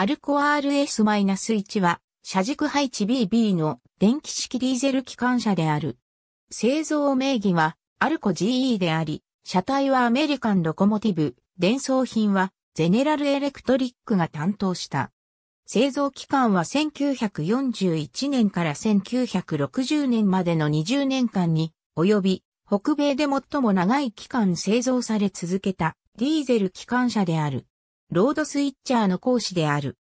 アルコ RS-1 は、車軸配置 BB の電気式ディーゼル機関車である。製造名義は、アルコ GE であり、車体はアメリカンロコモティブ、伝送品は、ゼネラルエレクトリックが担当した。製造期間は1941年から1960年までの20年間に、及び、北米で最も長い期間製造され続けた、ディーゼル機関車である。ロードスイッチャーの講師である。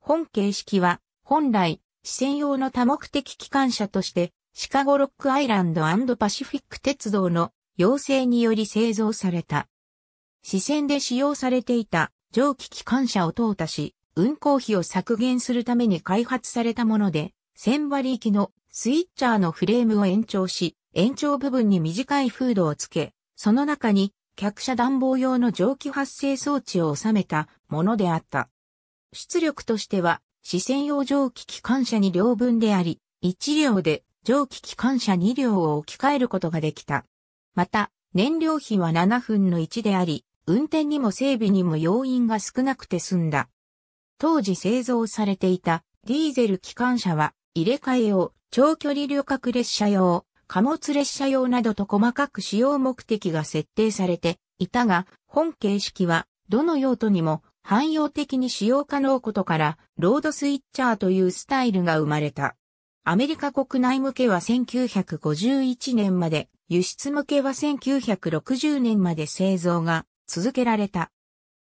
本形式は、本来、視線用の多目的機関車として、シカゴロックアイランドパシフィック鉄道の要請により製造された。視線で使用されていた蒸気機関車を淘汰し、運行費を削減するために開発されたもので、1000馬力のスイッチャーのフレームを延長し、延長部分に短いフードをつけ、その中に客車暖房用の蒸気発生装置を収めたものであった。出力としては、視線用蒸気機関車2両分であり、1両で蒸気機関車2両を置き換えることができた。また、燃料費は7分の1であり、運転にも整備にも要因が少なくて済んだ。当時製造されていたディーゼル機関車は入れ替え用、長距離旅客列車用、貨物列車用などと細かく使用目的が設定されていたが、本形式はどの用途にも汎用的に使用可能ことから、ロードスイッチャーというスタイルが生まれた。アメリカ国内向けは1951年まで、輸出向けは1960年まで製造が続けられた。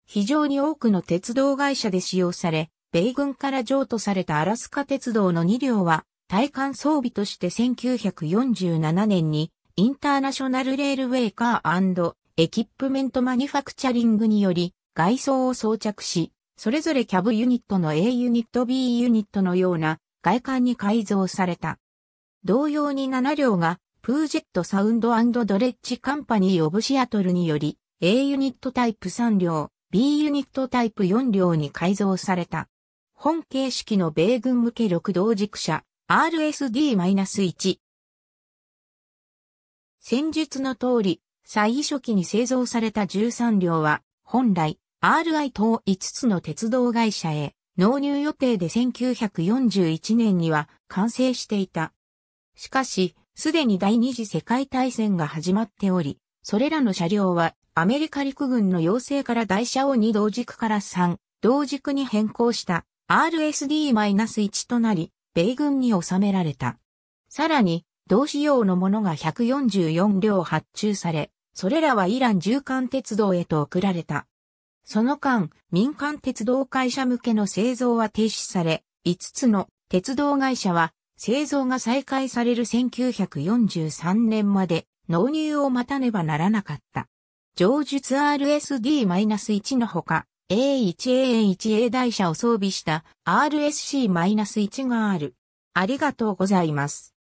非常に多くの鉄道会社で使用され、米軍から譲渡されたアラスカ鉄道の2両は体幹装備として1947年にインターナショナルレールウェイカーエキップメントマニファクチャリングにより外装を装着し、それぞれキャブユニットの A ユニット B ユニットのような外観に改造された。同様に7両がプージェットサウンドドレッジカンパニーオブシアトルにより A ユニットタイプ3両、B ユニットタイプ4両に改造された。本形式の米軍向け6同軸車、RSD-1。戦術の通り、最初期に製造された13両は、本来、RI 等5つの鉄道会社へ、納入予定で1941年には完成していた。しかし、すでに第二次世界大戦が始まっており、それらの車両はアメリカ陸軍の要請から台車を2同軸から3同軸に変更した RSD-1 となり、米軍に収められた。さらに、同仕様のものが144両発注され、それらはイラン縦貫鉄道へと送られた。その間、民間鉄道会社向けの製造は停止され、5つの鉄道会社は製造が再開される1943年まで納入を待たねばならなかった。上述 RSD-1 のほか、a 1 a 1 a 台車を装備した RSC-1 がある。ありがとうございます。